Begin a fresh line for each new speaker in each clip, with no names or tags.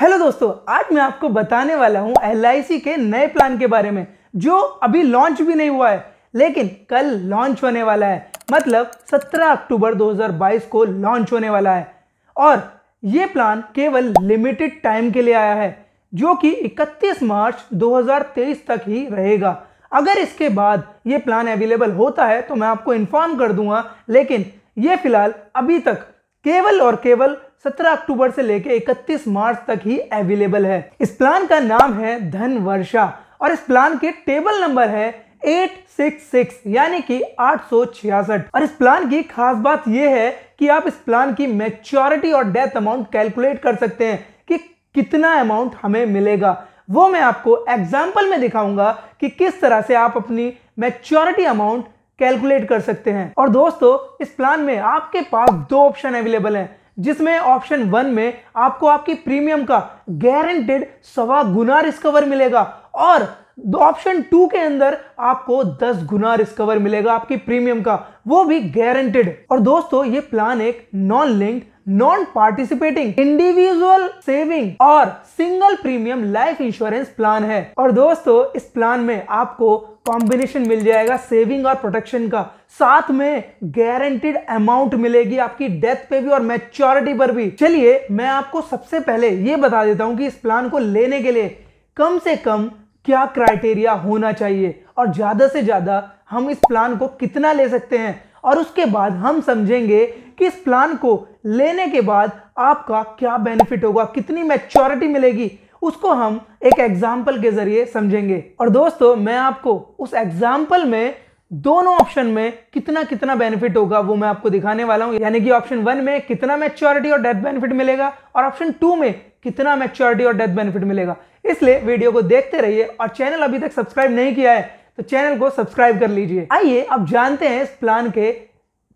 hello दोस्तों आज मैं आपको बताने वाला हूं एल के नए प्लान के बारे में जो अभी लॉन्च भी नहीं हुआ है लेकिन कल लॉन्च होने वाला है मतलब 17 अक्टूबर 2022 को लॉन्च होने वाला है और ये प्लान केवल लिमिटेड टाइम के लिए आया है जो कि 31 मार्च 2023 तक ही रहेगा अगर इसके बाद ये प्लान अवेलेबल होता है तो मैं आपको इन्फॉर्म कर दूंगा लेकिन ये फिलहाल अभी तक केवल और केवल 17 अक्टूबर से लेकर 31 मार्च तक ही अवेलेबल है इस प्लान का नाम है धन वर्षा और इस प्लान के टेबल नंबर है 866 यानी कि आठ और इस प्लान की खास बात यह है कि आप इस प्लान की मेच्योरिटी और डेथ अमाउंट कैलकुलेट कर सकते हैं कि कितना अमाउंट हमें मिलेगा वो मैं आपको एग्जाम्पल में दिखाऊंगा कि किस तरह से आप अपनी मेच्योरिटी अमाउंट कैलकुलेट कर सकते हैं और दोस्तों इस प्लान में आपके पास दो ऑप्शन अवेलेबल हैं जिसमें ऑप्शन वन में आपको आपकी प्रीमियम का गारंटेड सवा गुना रिस्कवर मिलेगा और ऑप्शन टू के अंदर आपको दस गुना रिस्कवर मिलेगा आपकी प्रीमियम का वो भी गारंटेड और दोस्तों ये प्लान एक non linked non participating individual saving और single premium life insurance plan है और दोस्तों इस प्लान में आपको कॉम्बिनेशन मिल जाएगा सेविंग और प्रोटेक्शन का साथ में गारंटेड अमाउंट मिलेगी आपकी डेथ पे भी और मैच्योरिटी पर भी चलिए मैं आपको सबसे पहले ये बता देता हूँ कि इस प्लान को लेने के लिए कम से कम क्या क्राइटेरिया होना चाहिए और ज्यादा से ज्यादा हम इस प्लान को कितना ले सकते हैं और उसके बाद हम समझेंगे कि इस प्लान को लेने के बाद आपका क्या बेनिफिट होगा कितनी मैच्योरिटी मिलेगी उसको हम एक एग्जाम्पल के जरिए समझेंगे और दोस्तों मैं आपको उस एग्जाम्पल में दोनों ऑप्शन में कितना कितना बेनिफिट होगा वो मैं आपको दिखाने वाला हूं यानी कि ऑप्शन वन में कितना मैच्योरिटी और डेथ बेनिफिट मिलेगा और ऑप्शन टू में कितना मैच्योरिटी और डेथ बेनिफिट मिलेगा इसलिए वीडियो को देखते रहिए और चैनल अभी तक सब्सक्राइब नहीं किया है तो चैनल को सब्सक्राइब कर लीजिए आइए अब जानते हैं इस प्लान के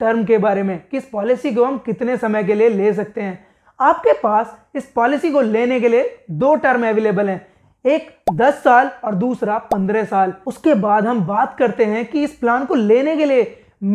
टर्म के बारे में किस पॉलिसी को हम कितने समय के लिए ले सकते हैं आपके पास इस पॉलिसी को लेने के लिए दो टर्म अवेलेबल हैं एक 10 साल और दूसरा 15 साल उसके बाद हम बात करते हैं कि इस प्लान को लेने के लिए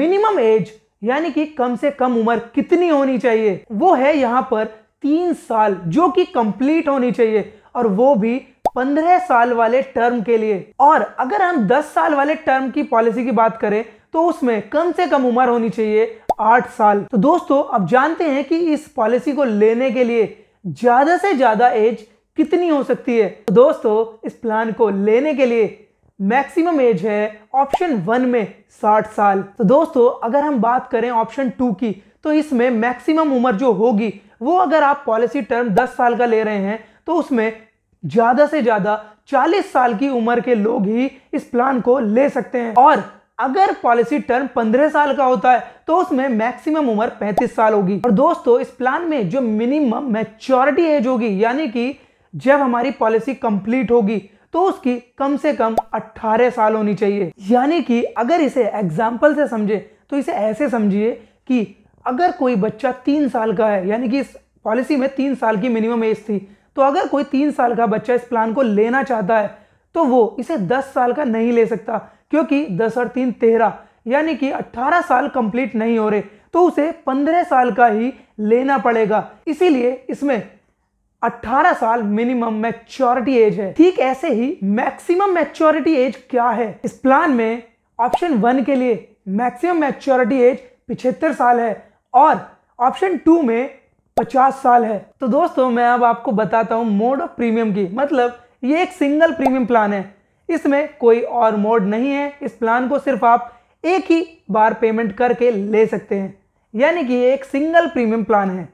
मिनिमम एज यानी कि कम से कम उम्र कितनी होनी चाहिए वो है यहाँ पर तीन साल जो कि कंप्लीट होनी चाहिए और वो भी पंद्रह साल वाले टर्म के लिए और अगर हम दस साल वाले टर्म की पॉलिसी की बात करें तो उसमें कम से कम उम्र होनी चाहिए आठ साल तो दोस्तों अब जानते हैं कि इस पॉलिसी को लेने के लिए ज्यादा से ज्यादा एज कितनी हो सकती है तो दोस्तों इस प्लान को लेने के लिए मैक्सिमम एज है ऑप्शन वन में साठ साल तो दोस्तों अगर हम बात करें ऑप्शन टू की तो इसमें मैक्सिमम उम्र जो होगी वो अगर आप पॉलिसी टर्म दस साल का ले रहे हैं तो उसमें ज्यादा से ज्यादा 40 साल की उम्र के लोग ही इस प्लान को ले सकते हैं और अगर पॉलिसी टर्म 15 साल का होता है तो उसमें मैक्सिमम उम्र 35 साल होगी और दोस्तों इस प्लान में जो मिनिमम मैच्योरिटी एज होगी यानी कि जब हमारी पॉलिसी कंप्लीट होगी तो उसकी कम से कम 18 साल होनी चाहिए यानी कि अगर इसे एग्जाम्पल से समझे तो इसे ऐसे समझिए कि अगर कोई बच्चा तीन साल का है यानी कि इस पॉलिसी में तीन साल की मिनिमम एज थी तो अगर कोई तीन साल का बच्चा इस प्लान को लेना चाहता है तो वो इसे दस साल का नहीं ले सकता क्योंकि दस और तीन तेरह यानी कि अट्ठारह साल कंप्लीट नहीं हो रहे तो उसे पंद्रह साल का ही लेना पड़ेगा इसीलिए इसमें 18 साल मिनिमम मैच्योरिटी एज है ठीक ऐसे ही मैक्सिमम मैच्योरिटी एज क्या है इस प्लान में ऑप्शन वन के लिए मैक्सिमम मैच्योरिटी एज पिछहत्तर साल है और ऑप्शन टू में पचास साल है तो दोस्तों मैं अब आपको बताता हूँ मोड ऑफ प्रीमियम की मतलब ये एक सिंगल प्रीमियम प्लान है इसमें कोई और मोड नहीं है इस प्लान को सिर्फ आप एक ही बार पेमेंट करके ले सकते हैं यानी कि एक सिंगल प्रीमियम प्लान है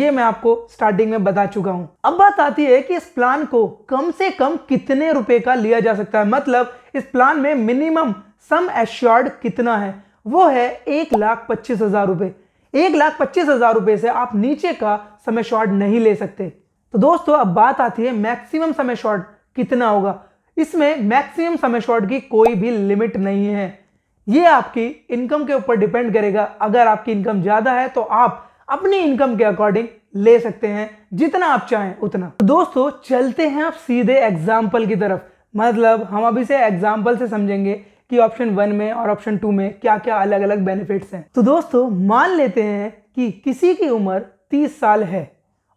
ये मैं आपको स्टार्टिंग में बता चुका हूँ अब बात आती है कि इस प्लान को कम से कम कितने रुपए का लिया जा सकता है मतलब इस प्लान में मिनिमम सम एश्योर्ड कितना है वो है एक लाख पच्चीस हजार रुपये एक लाख पच्चीस हज़ार रुपए से आप नीचे का समय शॉर्ट नहीं ले सकते तो दोस्तों अब बात आती है मैक्सिमम समय शॉर्ट कितना होगा इसमें मैक्सिमम समय शॉर्ट की कोई भी लिमिट नहीं है ये आपकी इनकम के ऊपर डिपेंड करेगा अगर आपकी इनकम ज़्यादा है तो आप अपनी इनकम के अकॉर्डिंग ले सकते हैं जितना आप चाहें उतना तो दोस्तों चलते हैं आप सीधे एग्जाम्पल की तरफ मतलब हम अभी से एग्जाम्पल से समझेंगे कि ऑप्शन वन में और ऑप्शन टू में क्या क्या अलग अलग बेनिफिट्स हैं तो दोस्तों मान लेते हैं कि किसी की उम्र तीस साल है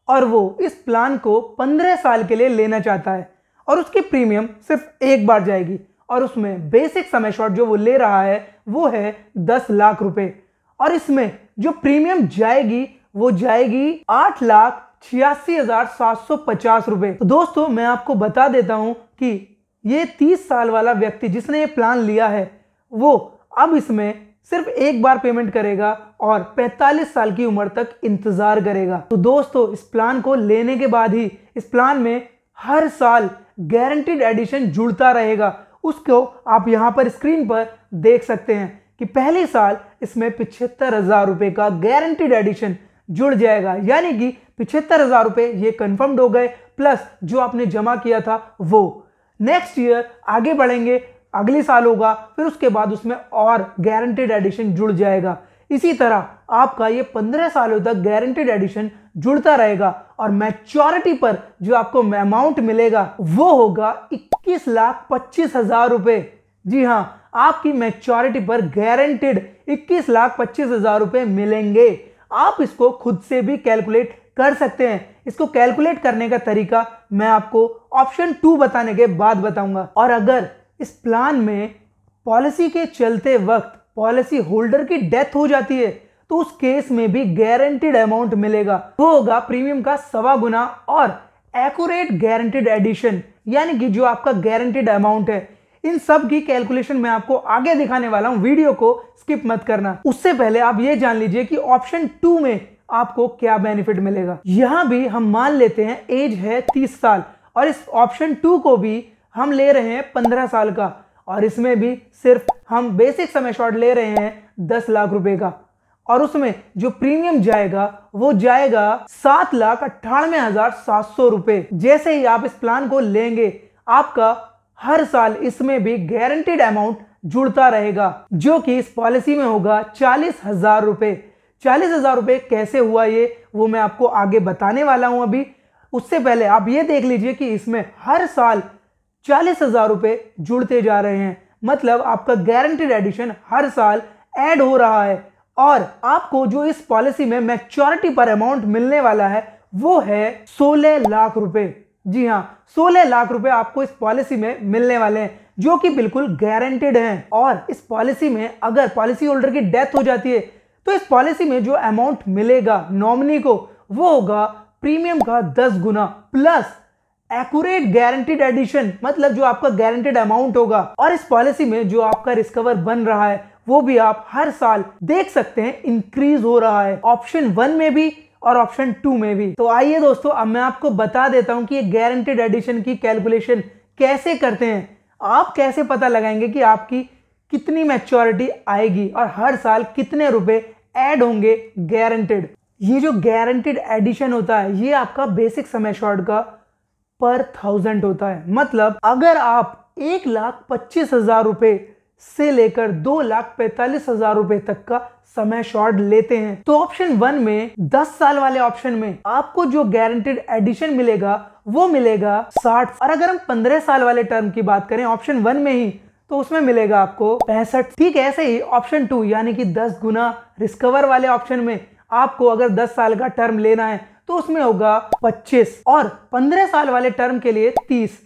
और वो इस प्लान को पंद्रह साल के लिए लेना चाहता है और उसकी प्रीमियम सिर्फ एक बार जाएगी और उसमें बेसिक समय शॉट जो वो ले रहा है वो है दस लाख रुपए और इसमें जो प्रीमियम जाएगी वो जाएगी आठ लाख छियासी हजार सात सौ पचास रुपए तो दोस्तों मैं आपको बता देता हूं कि ये तीस साल वाला व्यक्ति जिसने ये प्लान लिया है वो अब इसमें सिर्फ एक बार पेमेंट करेगा और 45 साल की उम्र तक इंतज़ार करेगा तो दोस्तों इस प्लान को लेने के बाद ही इस प्लान में हर साल गारंटीड एडिशन जुड़ता रहेगा उसको आप यहाँ पर स्क्रीन पर देख सकते हैं कि पहले साल इसमें पिछहत्तर हज़ार रुपये का गारंटीड एडिशन जुड़ जाएगा यानी कि पिछहत्तर हज़ार रुपये ये कन्फर्म्ड हो गए प्लस जो आपने जमा किया था वो नेक्स्ट ईयर आगे बढ़ेंगे अगले साल होगा फिर उसके बाद उसमें और गारंटेड एडिशन जुड़ जाएगा इसी तरह आपका ये पंद्रह सालों तक गारंटेड एडिशन जुड़ता रहेगा और मैच्योरिटी पर जो आपको अमाउंट मिलेगा वो होगा इक्कीस लाख पच्चीस हजार रुपये जी हाँ आपकी मैच्योरिटी पर गारंटेड इक्कीस लाख पच्चीस हजार रुपये मिलेंगे आप इसको खुद से भी कैलकुलेट कर सकते हैं इसको कैलकुलेट करने का तरीका मैं आपको ऑप्शन टू बताने के बाद बताऊंगा और अगर इस प्लान में पॉलिसी के चलते वक्त पॉलिसी होल्डर की डेथ हो जाती है तो उस केस में भी गारंटीड अमाउंट मिलेगा वो होगा प्रीमियम का सवा गुना और एक्यूरेट गारंटीड एडिशन यानी कि जो आपका गारंटेड अमाउंट है इन सब की कैलकुलेशन मैं आपको आगे दिखाने वाला हूँ वीडियो को स्किप मत करना उससे पहले आप ये जान लीजिए कि ऑप्शन टू में आपको क्या बेनिफिट मिलेगा यहां भी हम मान लेते हैं एज है तीस साल और इस ऑप्शन टू को भी हम ले रहे हैं पंद्रह साल का और इसमें भी सिर्फ हम बेसिक समय शॉर्ट ले रहे हैं दस लाख रुपए का और उसमें जो प्रीमियम जाएगा वो जाएगा सात लाख अट्ठानवे हजार सात सौ रुपए जैसे ही आप इस प्लान को लेंगे आपका हर साल इसमें भी गारंटीड अमाउंट जुड़ता रहेगा जो कि इस पॉलिसी में होगा चालीस हजार रुपए चालीस हज़ार रुपये कैसे हुआ ये वो मैं आपको आगे बताने वाला हूँ अभी उससे पहले आप ये देख लीजिए कि इसमें हर साल चालीस हज़ार रुपये जुड़ते जा रहे हैं मतलब आपका गारंटेड एडिशन हर साल ऐड हो रहा है और आपको जो इस पॉलिसी में मैच्योरिटी पर अमाउंट मिलने वाला है वो है सोलह लाख रुपए जी हाँ सोलह लाख रुपए आपको इस पॉलिसी में मिलने वाले हैं जो कि बिल्कुल गारंटेड हैं और इस पॉलिसी में अगर पॉलिसी होल्डर की डेथ हो जाती है तो इस पॉलिसी में जो अमाउंट मिलेगा नॉमिनी को वो होगा प्रीमियम का दस गुना प्लस एक्यूरेट गारंटीड एडिशन मतलब जो आपका गारंटेड अमाउंट होगा और इस पॉलिसी में जो आपका रिस्कवर बन रहा है वो भी आप हर साल देख सकते हैं इंक्रीज हो रहा है ऑप्शन वन में भी और ऑप्शन टू में भी तो आइए दोस्तों अब मैं आपको बता देता हूं कि गारंटेड एडिशन की कैलकुलेशन कैसे करते हैं आप कैसे पता लगाएंगे कि आपकी कितनी मैच्योरिटी आएगी और हर साल कितने रुपए ऐड होंगे गारंटेड ये जो गारंटेड एडिशन होता है ये आपका बेसिक समय शॉर्ट का पर थाउजेंड होता है मतलब अगर आप एक लाख पच्चीस हजार रुपए से लेकर दो लाख पैंतालीस हजार रुपए तक का समय शॉर्ट लेते हैं तो ऑप्शन वन में दस साल वाले ऑप्शन में आपको जो गारंटेड एडिशन मिलेगा वो मिलेगा साठ और अगर हम पंद्रह साल वाले टर्म की बात करें ऑप्शन वन में ही तो उसमें मिलेगा आपको पैंसठ ठीक ऐसे ही ऑप्शन टू यानी कि दस गुना रिस्कवर वाले ऑप्शन में आपको अगर दस साल का टर्म लेना है तो उसमें होगा पच्चीस और पंद्रह साल वाले टर्म के लिए तीस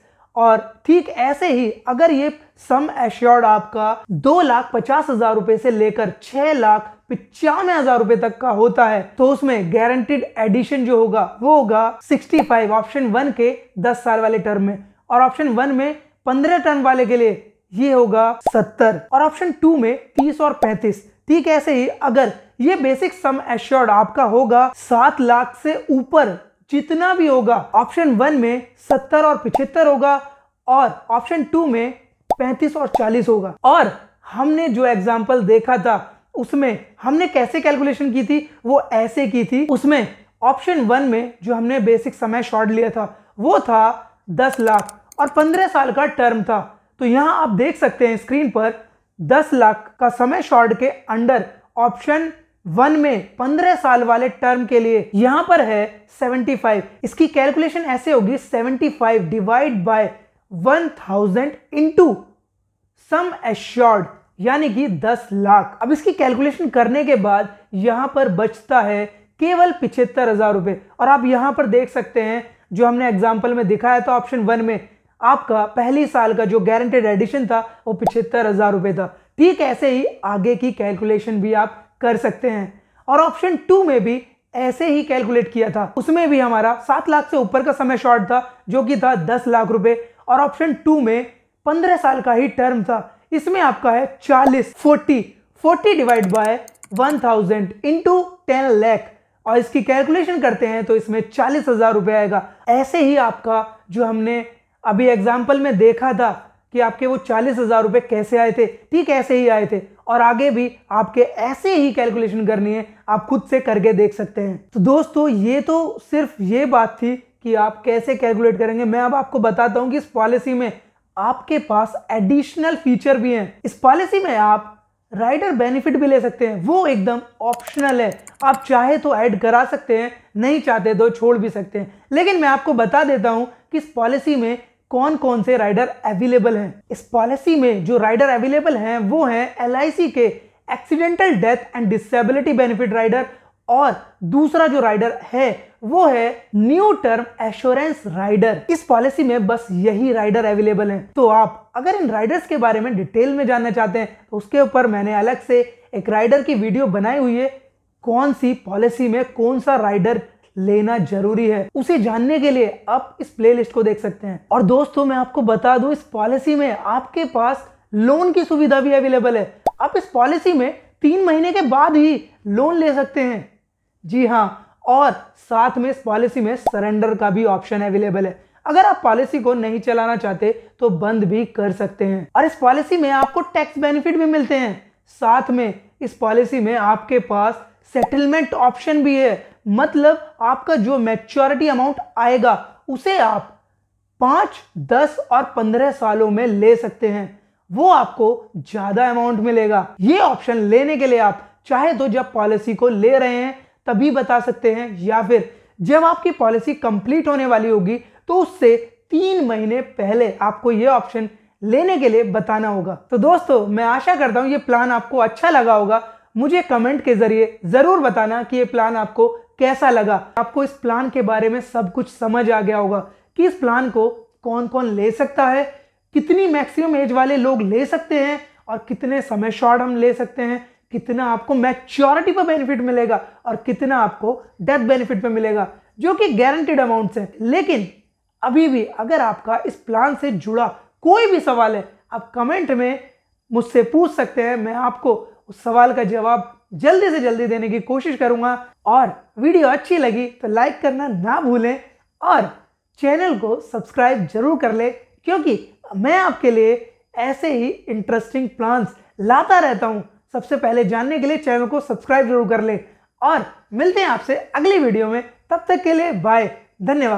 और ठीक ऐसे ही अगर ये सम एश्योर्ड आपका दो लाख पचास हजार रुपए से लेकर छह लाख पिचानवे हजार रुपए तक का होता है तो उसमें गारंटीड एडिशन जो होगा वो होगा सिक्सटी फाइव ऑप्शन वन के दस साल वाले टर्म में और ऑप्शन वन में पंद्रह टर्म वाले के लिए ये होगा सत्तर और ऑप्शन टू में तीस और पैंतीस ठीक ऐसे ही अगर ये बेसिक सम एश्योर्ड आपका होगा सात लाख से ऊपर जितना भी होगा ऑप्शन वन में सत्तर और पिछहत्तर होगा और ऑप्शन टू में पैंतीस और चालीस होगा और हमने जो एग्जाम्पल देखा था उसमें हमने कैसे कैलकुलेशन की थी वो ऐसे की थी उसमें ऑप्शन वन में जो हमने बेसिक समय शॉर्ट लिया था वो था दस लाख और पंद्रह साल का टर्म था तो यहां आप देख सकते हैं स्क्रीन पर 10 लाख का समय शॉर्ट के अंडर ऑप्शन वन में पंद्रह साल वाले टर्म के लिए यहां पर है 75 इसकी कैलकुलेशन ऐसे होगी 75 divide by one thousand into sum assured यानी कि 10 लाख अब इसकी कैलकुलेशन करने के बाद यहां पर बचता है केवल पिछहत्तर हजार रुपए और आप यहां पर देख सकते हैं जो हमने एग्जाम्पल में दिखाया था ऑप्शन वन में आपका पहले साल का जो गारंटेड एडिशन था वो पिछहत्तर हज़ार रुपए था ठीक ऐसे ही आगे की कैलकुलेशन भी आप कर सकते हैं और ऑप्शन टू में भी ऐसे ही कैलकुलेट किया था उसमें भी हमारा सात लाख से ऊपर का समय शॉर्ट था जो कि था दस लाख रुपए और ऑप्शन टू में पंद्रह साल का ही टर्म था इसमें आपका है चालीस forty forty divide by one thousand into ten lakh और इसकी कैलकुलेशन करते हैं तो इसमें चालीस हजार रुपए आएगा ऐसे ही आपका जो हमने अभी एग्जाम्पल में देखा था कि आपके वो चालीस हज़ार रुपये कैसे आए थे ठीक ऐसे ही आए थे और आगे भी आपके ऐसे ही कैलकुलेशन करनी है आप खुद से करके देख सकते हैं तो दोस्तों ये तो सिर्फ ये बात थी कि आप कैसे कैलकुलेट करेंगे मैं अब आपको बताता हूँ कि इस पॉलिसी में आपके पास एडिशनल फीचर भी हैं इस पॉलिसी में आप राइडर बेनिफिट भी ले सकते हैं वो एकदम ऑप्शनल है आप चाहे तो ऐड करा सकते हैं नहीं चाहते तो छोड़ भी सकते हैं लेकिन मैं आपको बता देता हूँ कि इस पॉलिसी में कौन कौन से राइडर अवेलेबल हैं इस पॉलिसी में जो राइडर अवेलेबल हैं वो हैं एल के accidental death and disability benefit rider और दूसरा जो राइडर है वो है न्यू टर्म एश्योरेंस राइडर इस पॉलिसी में बस यही राइडर अवेलेबल हैं तो आप अगर इन राइडर्स के बारे में डिटेल में जानना चाहते हैं तो उसके ऊपर मैंने अलग से एक राइडर की वीडियो बनाई हुई है कौन सी पॉलिसी में कौन सा राइडर लेना जरूरी है उसे जानने के लिए आप इस प्लेलिस्ट को देख सकते हैं और दोस्तों मैं आपको बता दूं इस पॉलिसी में आपके पास लोन की सुविधा भी अवेलेबल है आप इस पॉलिसी में तीन महीने के बाद ही लोन ले सकते हैं जी हाँ और साथ में इस पॉलिसी में सरेंडर का भी ऑप्शन अवेलेबल है अगर आप पॉलिसी को नहीं चलाना चाहते तो बंद भी कर सकते हैं और इस पॉलिसी में आपको टैक्स बेनिफिट भी मिलते हैं साथ में इस पॉलिसी में आपके पास सेटलमेंट ऑप्शन भी है मतलब आपका जो मैच्योरिटी अमाउंट आएगा उसे आप पाँच दस और पंद्रह सालों में ले सकते हैं वो आपको ज़्यादा अमाउंट मिलेगा ये ऑप्शन लेने के लिए आप चाहे तो जब पॉलिसी को ले रहे हैं तभी बता सकते हैं या फिर जब आपकी पॉलिसी कंप्लीट होने वाली होगी तो उससे तीन महीने पहले आपको ये ऑप्शन लेने के लिए बताना होगा तो दोस्तों मैं आशा करता हूँ ये प्लान आपको अच्छा लगा होगा मुझे कमेंट के ज़रिए ज़रूर बताना कि ये प्लान आपको कैसा लगा आपको इस प्लान के बारे में सब कुछ समझ आ गया होगा कि इस प्लान को कौन कौन ले सकता है कितनी मैक्सिमम एज वाले लोग ले सकते हैं और कितने समय शॉर्ट हम ले सकते हैं कितना आपको मैच्योरिटी पर बेनिफिट मिलेगा और कितना आपको डेथ बेनिफिट पर मिलेगा जो कि गारंटेड अमाउंट है लेकिन अभी भी अगर आपका इस प्लान से जुड़ा कोई भी सवाल है आप कमेंट में मुझसे पूछ सकते हैं मैं आपको उस सवाल का जवाब जल्दी से जल्दी देने की कोशिश करूंगा और वीडियो अच्छी लगी तो लाइक करना ना भूलें और चैनल को सब्सक्राइब जरूर कर लें क्योंकि मैं आपके लिए ऐसे ही इंटरेस्टिंग प्लान्स लाता रहता हूँ सबसे पहले जानने के लिए चैनल को सब्सक्राइब जरूर कर लें और मिलते हैं आपसे अगली वीडियो में तब तक के लिए बाय धन्यवाद